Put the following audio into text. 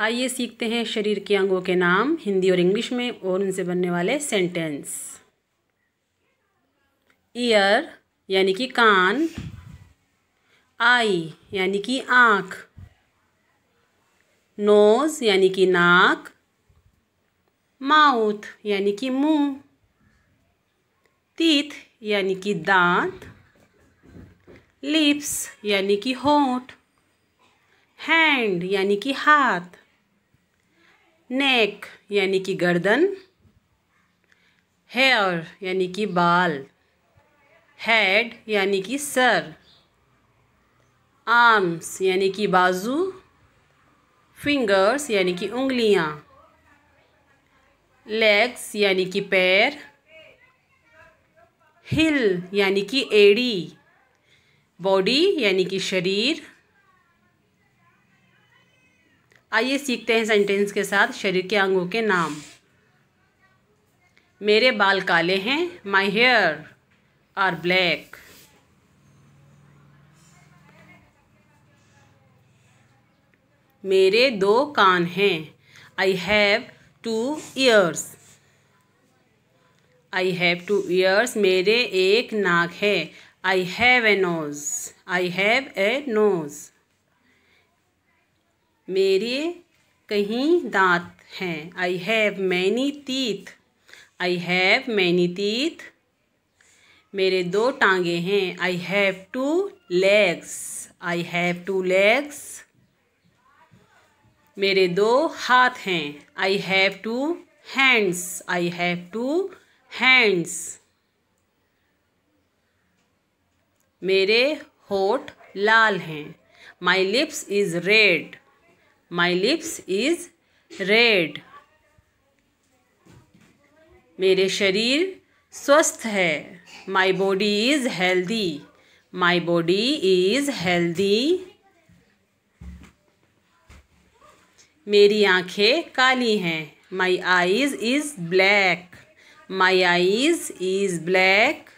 आइए सीखते हैं शरीर के अंगों के नाम हिंदी और इंग्लिश में और उनसे बनने वाले सेंटेंस ईयर यानी कि कान आई यानी कि आँख नोज़ यानी कि नाक माउथ यानी कि मुंह तीथ यानी कि दांत लिप्स यानी कि होठ हैंड यानी कि हाथ नेक यानी कि गर्दन हेयर यानी कि बाल हेड यानी कि सर आर्म्स यानी कि बाजू फिंगर्स यानी कि उंगलियां लेग्स यानी कि पैर हिल यानी कि एड़ी बॉडी यानी कि शरीर आइए सीखते हैं सेंटेंस के साथ शरीर के अंगों के नाम मेरे बाल काले हैं माई हेयर आर ब्लैक मेरे दो कान हैं I have two ears I have two ears मेरे एक नाक है I have a nose I have a nose मेरे कहीं दांत हैं आई हैव मैनी तीत आई हैव मैनी तीत मेरे दो टांगे हैं I have two legs I have two legs मेरे दो हाथ हैं I have two hands I have two hands मेरे होठ लाल हैं my lips is red my lips is red मेरे शरीर स्वस्थ है my body is healthy my body is healthy मेरी आंखें काली हैं my eyes is black my eyes is black